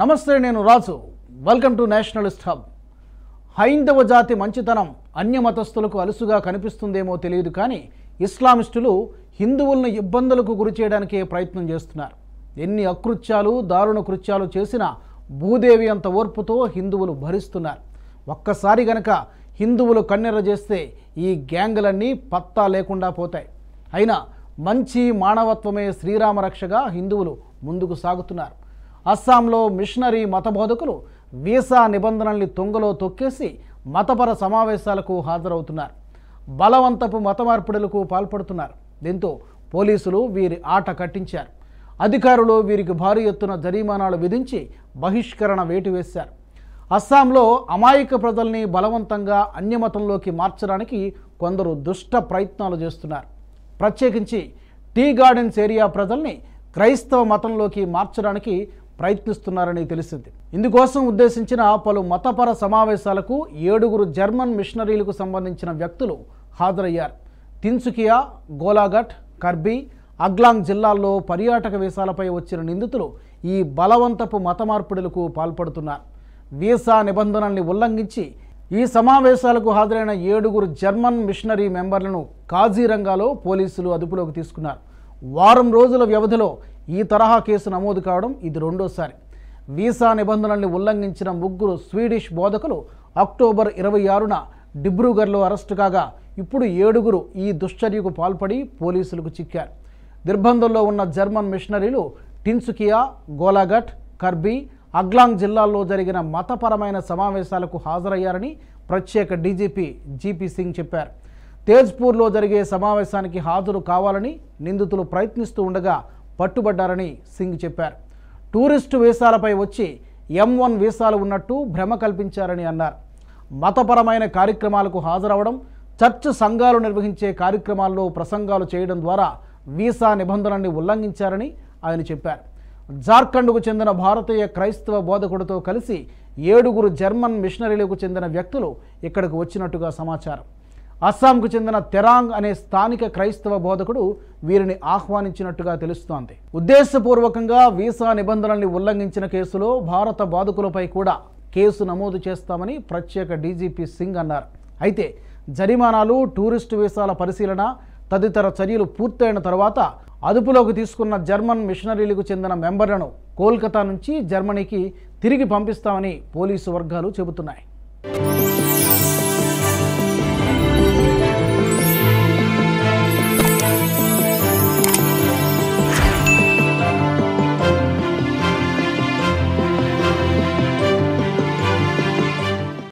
నమస్తే నేను Raju welcome to nationalist hub హైందవ జాతి మంచితనం అన్య మతస్థులకు అలుసుగా కనిపిస్తుందేమో తెలియదు కానీ ఇస్లామిస్టులు హిందువులను ఇబ్బందులకు గురి చేయడానికే ప్రయత్నం చేస్తున్నారు ఎన్ని అకృత్యాలు దారుణ కృత్యాలు చేసినా భూదేవి అంత ఓర్పుతో హిందువులు భరిస్తున్నారు ఒక్కసారి గనక హిందువులు కన్నెర చేస్తే ఈ గ్యాంగులన్నీ పత్తా లేకుండా పోతాయి అయినా మంచి మానవత్వమే శ్రీరామరక్షగా హిందువులు ముందుకు సాగుతున్నారు అస్సాంలో మిషనరీ మతబోధకులు వీసా నిబంధనల్ని తుంగలో తొక్కేసి మతపర సమావేశాలకు హాజరవుతున్నారు బలవంతపు మత మార్పిడులకు పాల్పడుతున్నారు దీంతో పోలీసులు వీరి ఆట కట్టించారు అధికారులు వీరికి భారీ ఎత్తున జరిమానాలు విధించి బహిష్కరణ వేటు వేశారు అస్సాంలో అమాయక ప్రజల్ని బలవంతంగా అన్యమతంలోకి మార్చడానికి కొందరు దుష్ట ప్రయత్నాలు చేస్తున్నారు ప్రత్యేకించి టీ గార్డెన్స్ ఏరియా ప్రజల్ని క్రైస్తవ మతంలోకి మార్చడానికి ప్రయత్నిస్తున్నారని తెలిసింది ఇందుకోసం ఉద్దేశించిన పలు మతపర సమావేశాలకు ఏడుగురు జర్మన్ మిషనరీలకు సంబంధించిన వ్యక్తులు హాజరయ్యారు తిన్సుకియా గోలాఘట్ కర్బీ అగ్లాంగ్ జిల్లాల్లో పర్యాటక వీసాలపై వచ్చిన నిందితులు ఈ బలవంతపు మత మార్పిడులకు పాల్పడుతున్నారు వీసా నిబంధనల్ని ఉల్లంఘించి ఈ సమావేశాలకు హాజరైన ఏడుగురు జర్మన్ మిషనరీ మెంబర్లను కాజీరంగాలో పోలీసులు అదుపులోకి తీసుకున్నారు వారం రోజుల వ్యవధిలో ఈ తరహా కేసు నమోదు కావడం ఇది రెండోసారి వీసా నిబంధనల్ని ఉల్లంఘించిన ముగ్గురు స్వీడిష్ బోధకులు అక్టోబర్ ఇరవై ఆరున డిబ్రూగర్లో అరెస్టు కాగా ఇప్పుడు ఏడుగురు ఈ దుశ్చర్యకు పాల్పడి పోలీసులకు చిక్కారు నిర్బంధంలో ఉన్న జర్మన్ మిషనరీలు టిన్సుకియా గోలాఘట్ కర్బీ అగ్లాంగ్ జిల్లాల్లో జరిగిన మతపరమైన సమావేశాలకు హాజరయ్యారని ప్రత్యేక డీజీపీ జీపీ సింగ్ చెప్పారు తేజ్పూర్లో జరిగే సమావేశానికి హాజరు కావాలని నిందితులు ప్రయత్నిస్తూ ఉండగా పట్టుబడ్డారని సింగ్ చెప్పారు టూరిస్టు వీసాలపై వచ్చి ఎం వన్ వీసాలు ఉన్నట్టు భ్రమ కల్పించారని అన్నారు మతపరమైన కార్యక్రమాలకు హాజరవడం చర్చ్ సంఘాలు నిర్వహించే కార్యక్రమాల్లో ప్రసంగాలు చేయడం ద్వారా వీసా నిబంధనల్ని ఉల్లంఘించారని ఆయన చెప్పారు జార్ఖండ్కు చెందిన భారతీయ క్రైస్తవ బోధకుడితో కలిసి ఏడుగురు జర్మన్ మిషనరీలకు చెందిన వ్యక్తులు ఇక్కడికి వచ్చినట్టుగా సమాచారం అస్సాంకు చెందిన తెరాంగ్ అనే స్థానిక క్రైస్తవ బోధకుడు వీరిని ఆహ్వానించినట్టుగా తెలుస్తోంది ఉద్దేశపూర్వకంగా వీసా నిబంధనల్ని ఉల్లంఘించిన కేసులో భారత బాధకులపై కూడా కేసు నమోదు చేస్తామని ప్రత్యేక డీజీపీ సింగ్ అన్నారు అయితే జరిమానాలు టూరిస్టు వీసాల పరిశీలన తదితర చర్యలు పూర్తయిన తర్వాత అదుపులోకి తీసుకున్న జర్మన్ మిషనరీలకు చెందిన మెంబర్లను కోల్కతా నుంచి జర్మనీకి తిరిగి పంపిస్తామని పోలీసు వర్గాలు చెబుతున్నాయి